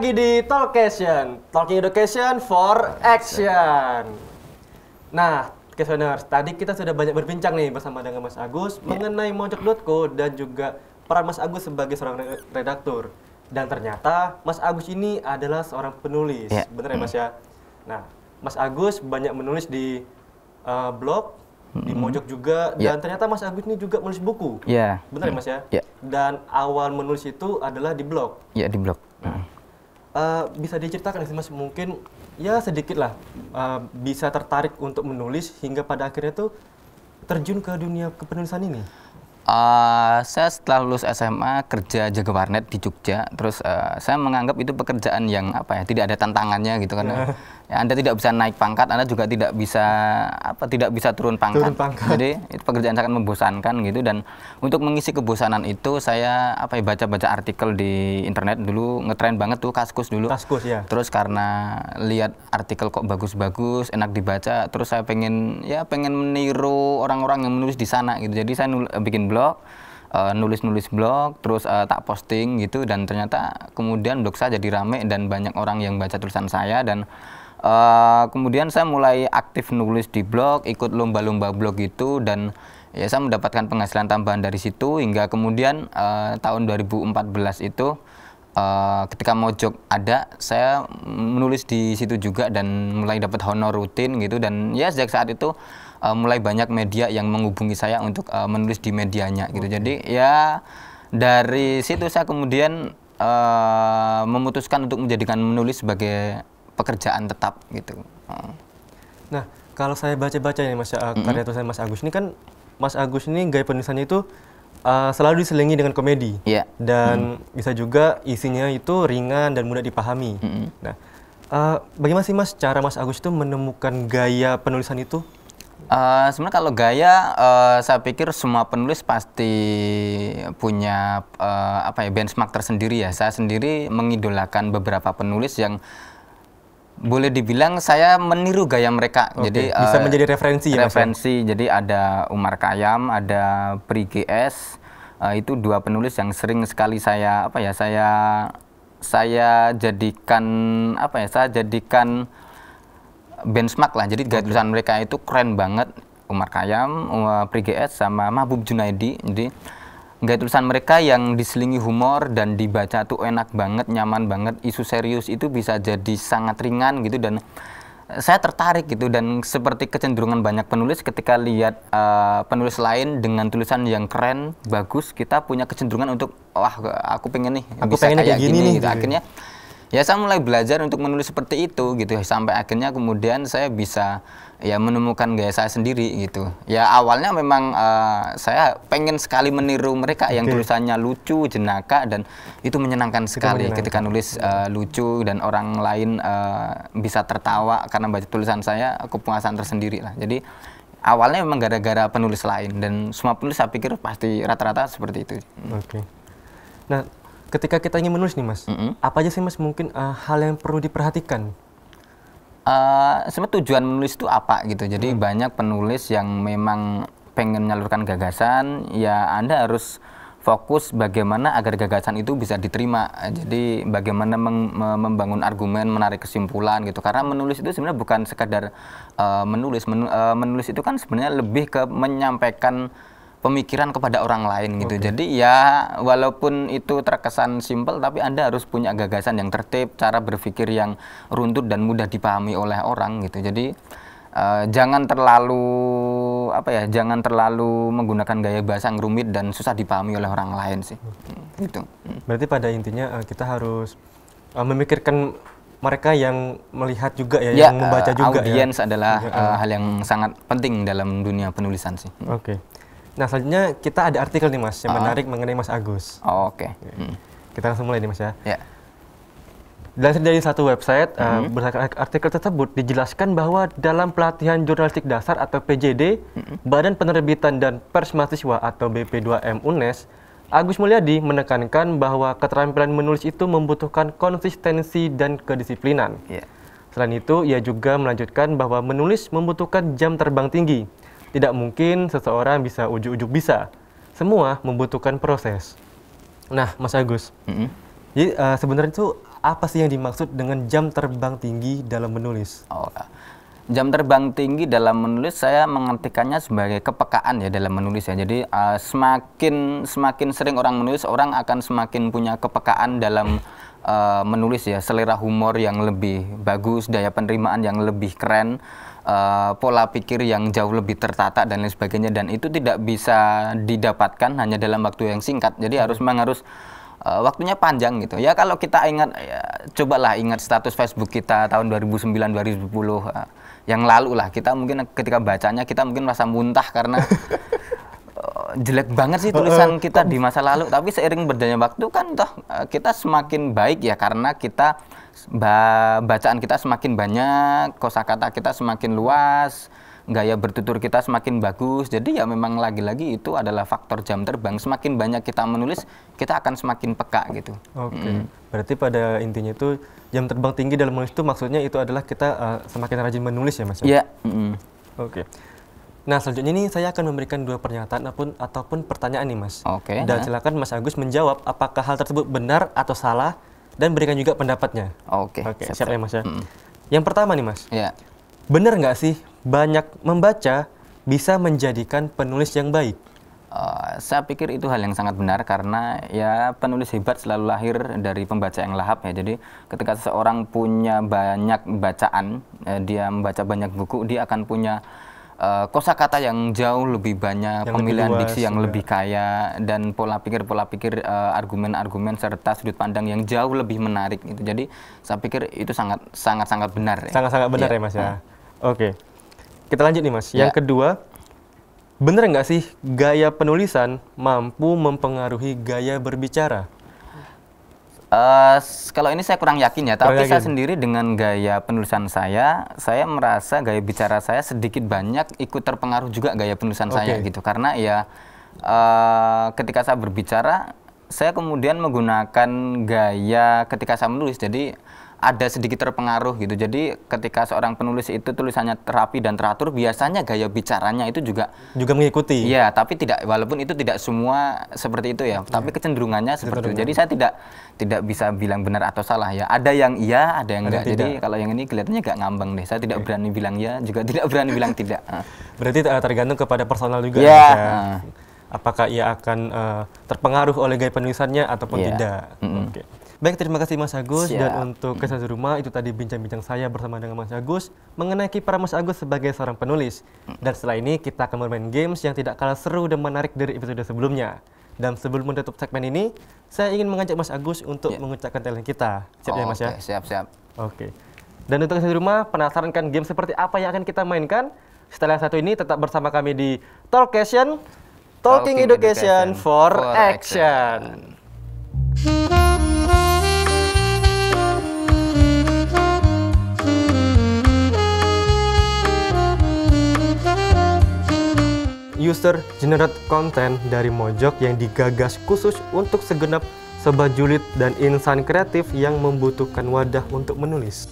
lagi di Talkation, Talking Education for Action. Nah, Kesoners, tadi kita sudah banyak berbincang nih bersama dengan Mas Agus yeah. mengenai Mojok.co dan juga peran Mas Agus sebagai seorang redaktur. Dan ternyata Mas Agus ini adalah seorang penulis, yeah. bener ya Mas hmm. ya? Nah, Mas Agus banyak menulis di uh, blog, di hmm. Mojok juga, yeah. dan ternyata Mas Agus ini juga menulis buku. Iya. Yeah. Bener ya Mas ya? Yeah. Dan awal menulis itu adalah di blog. Iya, yeah, di blog. Nah, Uh, bisa diceritakan sih mas mungkin ya sedikit lah uh, bisa tertarik untuk menulis hingga pada akhirnya tuh terjun ke dunia kepenulisan ini? Uh, saya setelah lulus SMA kerja jaga warnet di Jogja, terus uh, saya menganggap itu pekerjaan yang apa ya tidak ada tantangannya gitu karena iya. ya, Anda tidak bisa naik pangkat, Anda juga tidak bisa apa tidak bisa turun pangkat. Turun pangkat. Jadi itu pekerjaan sangat membosankan gitu dan untuk mengisi kebosanan itu saya apa ya baca-baca artikel di internet dulu ngetren banget tuh kaskus dulu. Kaskus ya. Terus karena lihat artikel kok bagus-bagus, enak dibaca, terus saya pengen ya pengen meniru orang-orang yang menulis di sana gitu. Jadi saya nul eh, bikin blog eh, nulis-nulis uh, blog, terus uh, tak posting gitu dan ternyata kemudian blog saya jadi rame dan banyak orang yang baca tulisan saya dan uh, kemudian saya mulai aktif nulis di blog, ikut lomba-lomba blog itu dan ya saya mendapatkan penghasilan tambahan dari situ hingga kemudian uh, tahun 2014 itu uh, ketika mojok ada saya menulis di situ juga dan mulai dapat honor rutin gitu dan ya sejak saat itu uh, mulai banyak media yang menghubungi saya untuk uh, menulis di medianya gitu okay. jadi ya dari situ saya kemudian uh, memutuskan untuk menjadikan menulis sebagai pekerjaan tetap gitu uh. nah kalau saya baca-baca ya mas mm -hmm. karya tulisan mas Agus ini kan Mas Agus ini gaya penulisannya itu uh, selalu diselingi dengan komedi yeah. dan mm. bisa juga isinya itu ringan dan mudah dipahami. Mm -hmm. Nah, uh, bagaimana sih Mas cara Mas Agus itu menemukan gaya penulisan itu? Uh, Sebenarnya kalau gaya, uh, saya pikir semua penulis pasti punya uh, apa ya benchmark tersendiri ya. Saya sendiri mengidolakan beberapa penulis yang boleh dibilang saya meniru gaya mereka. Okay. Jadi bisa uh, menjadi referensi ya, ya? Referensi. Ya, jadi ada Umar Kayam, ada Pri GS. Uh, eh, itu dua penulis yang sering sekali saya apa ya saya saya jadikan apa ya saya jadikan benchmark lah. Jadi gaya tulisan mereka itu keren banget. Umar Kayam, Umar eh, Pri GS sama Mahbub Junaidi. Jadi Gaya tulisan mereka yang diselingi humor dan dibaca tuh enak banget, nyaman banget. Isu serius itu bisa jadi sangat ringan gitu dan eh, saya tertarik gitu dan seperti kecenderungan banyak penulis ketika lihat uh, penulis lain dengan tulisan yang keren, bagus, kita punya kecenderungan untuk wah aku pengen nih aku bisa pengen kayak, gini, gini nih, gitu. gitu. Akhirnya ya saya mulai belajar untuk menulis seperti itu gitu sampai akhirnya kemudian saya bisa ya menemukan gaya saya sendiri gitu ya awalnya memang uh, saya pengen sekali meniru mereka okay. yang tulisannya lucu jenaka dan itu menyenangkan itu sekali menyenangkan. ketika nulis uh, lucu dan orang lain uh, bisa tertawa karena baca tulisan saya kepuasan tersendiri lah jadi awalnya memang gara-gara penulis lain dan semua penulis saya pikir pasti rata-rata seperti itu oke okay. nah ketika kita ingin menulis nih mas, mm -hmm. apa aja sih mas mungkin uh, hal yang perlu diperhatikan? Uh, sebenarnya tujuan menulis itu apa gitu. Jadi hmm. banyak penulis yang memang pengen menyalurkan gagasan, ya anda harus fokus bagaimana agar gagasan itu bisa diterima. Jadi bagaimana membangun argumen, menarik kesimpulan gitu. Karena menulis itu sebenarnya bukan sekadar uh, menulis, Men uh, menulis itu kan sebenarnya lebih ke menyampaikan pemikiran kepada orang lain gitu. Okay. Jadi ya walaupun itu terkesan simpel tapi Anda harus punya gagasan yang tertib, cara berpikir yang runtut dan mudah dipahami oleh orang gitu. Jadi uh, jangan terlalu apa ya, jangan terlalu menggunakan gaya bahasa yang rumit dan susah dipahami oleh orang lain sih. Okay. Gitu. Hmm. Berarti pada intinya uh, kita harus uh, memikirkan mereka yang melihat juga ya, ya yang membaca juga audiens ya. adalah ya, uh, hal yang sangat penting dalam dunia penulisan sih. Oke. Okay. Nah selanjutnya kita ada artikel nih mas yang uh. menarik mengenai Mas Agus. Oh, Oke. Okay. Hmm. Kita langsung mulai nih mas ya. Yeah. Dilansir dari satu website, mm -hmm. uh, berdasarkan artikel tersebut dijelaskan bahwa dalam pelatihan jurnalistik dasar atau PJD, mm -hmm. Badan Penerbitan dan Pers Mahasiswa atau BP2M UNES, Agus Mulyadi menekankan bahwa keterampilan menulis itu membutuhkan konsistensi dan kedisiplinan. Yeah. Selain itu, ia juga melanjutkan bahwa menulis membutuhkan jam terbang tinggi tidak mungkin seseorang bisa ujuk-ujuk bisa. Semua membutuhkan proses. Nah, Mas Agus, mm -hmm. jadi uh, sebenarnya itu apa sih yang dimaksud dengan jam terbang tinggi dalam menulis? Oh, ya. jam terbang tinggi dalam menulis saya mengartikannya sebagai kepekaan ya dalam menulis ya. Jadi uh, semakin semakin sering orang menulis, orang akan semakin punya kepekaan dalam uh, menulis ya selera humor yang lebih bagus, daya penerimaan yang lebih keren, uh, pola pikir yang jauh lebih tertata dan lain sebagainya dan itu tidak bisa didapatkan hanya dalam waktu yang singkat. Jadi harus hmm. memang harus uh, waktunya panjang gitu. Ya kalau kita ingat ya, cobalah ingat status Facebook kita tahun 2009 2010 yang lalu lah kita mungkin ketika bacanya kita mungkin merasa muntah karena jelek banget sih tulisan kita di masa lalu, tapi seiring berjalannya waktu kan toh eh, kita semakin baik ya karena kita bacaan kita semakin banyak, kosakata kita semakin luas, gaya bertutur kita semakin bagus. Jadi ya memang lagi-lagi itu adalah faktor jam terbang. Semakin banyak kita menulis, kita akan semakin peka gitu. Oke. Okay. Mm. Berarti pada intinya itu jam terbang tinggi dalam menulis itu maksudnya itu adalah kita uh, semakin rajin menulis ya Mas? Ya? Iya. Yeah. Mm. Oke. Okay. Nah, selanjutnya ini saya akan memberikan dua pernyataan ataupun ataupun pertanyaan nih, Mas. Oke. Okay, dan nah. silakan Mas Agus menjawab apakah hal tersebut benar atau salah dan berikan juga pendapatnya. Oke. Okay, Oke, okay, siap ya, Mas ya. Mm. Yang pertama nih, Mas. Iya. Yeah. Benar nggak sih banyak membaca bisa menjadikan penulis yang baik? Uh, saya pikir itu hal yang sangat benar karena ya penulis hebat selalu lahir dari pembaca yang lahap ya. Jadi ketika seseorang punya banyak bacaan, eh, dia membaca banyak buku, dia akan punya uh, kosakata yang jauh lebih banyak, yang pemilihan lebih luas, diksi yang ya. lebih kaya dan pola pikir pola pikir uh, eh, argumen-argumen serta sudut pandang yang jauh lebih menarik itu. Jadi saya pikir itu sangat sangat sangat benar. Ya. Sangat sangat benar ya, ya Mas ya. Hmm. Oke. Kita lanjut nih Mas. Ya. Yang kedua, Bener nggak sih gaya penulisan mampu mempengaruhi gaya berbicara? Uh, kalau ini saya kurang yakin ya, tapi yakin. saya sendiri dengan gaya penulisan saya, saya merasa gaya bicara saya sedikit banyak ikut terpengaruh juga gaya penulisan okay. saya gitu, karena ya uh, ketika saya berbicara, saya kemudian menggunakan gaya ketika saya menulis, jadi ada sedikit terpengaruh gitu. Jadi ketika seorang penulis itu tulisannya terapi dan teratur, biasanya gaya bicaranya itu juga juga mengikuti. Iya, tapi tidak walaupun itu tidak semua seperti itu ya, tapi iya. kecenderungannya seperti itu. Jadi saya tidak tidak bisa bilang benar atau salah ya. Ada yang iya, ada yang ada enggak. Jadi kalau yang ini kelihatannya enggak ngambang deh. Saya tidak okay. Iya. berani bilang ya, juga tidak berani bilang tidak. Berarti eh, tergantung kepada personal juga iya. ya. Yeah. Apakah ia akan uh, terpengaruh oleh gaya penulisannya ataupun yeah. tidak? Mm -hmm. Okay. Baik, terima kasih Mas Agus Siap. dan untuk kesan di rumah itu tadi bincang-bincang saya bersama dengan Mas Agus mengenai kipar Mas Agus sebagai seorang penulis. Dan setelah ini kita akan bermain games yang tidak kalah seru dan menarik dari episode sebelumnya. Dan sebelum menutup segmen ini, saya ingin mengajak Mas Agus untuk yeah. mengucapkan talent kita. Siap oh, ya Mas okay. ya? Siap, siap. Oke. Dan untuk kesan di rumah, penasaran kan game seperti apa yang akan kita mainkan? Setelah satu ini tetap bersama kami di Talkation, Talking, Talking Education, Education for, for action. action. user generate content dari Mojok yang digagas khusus untuk segenap sobat julid dan insan kreatif yang membutuhkan wadah untuk menulis.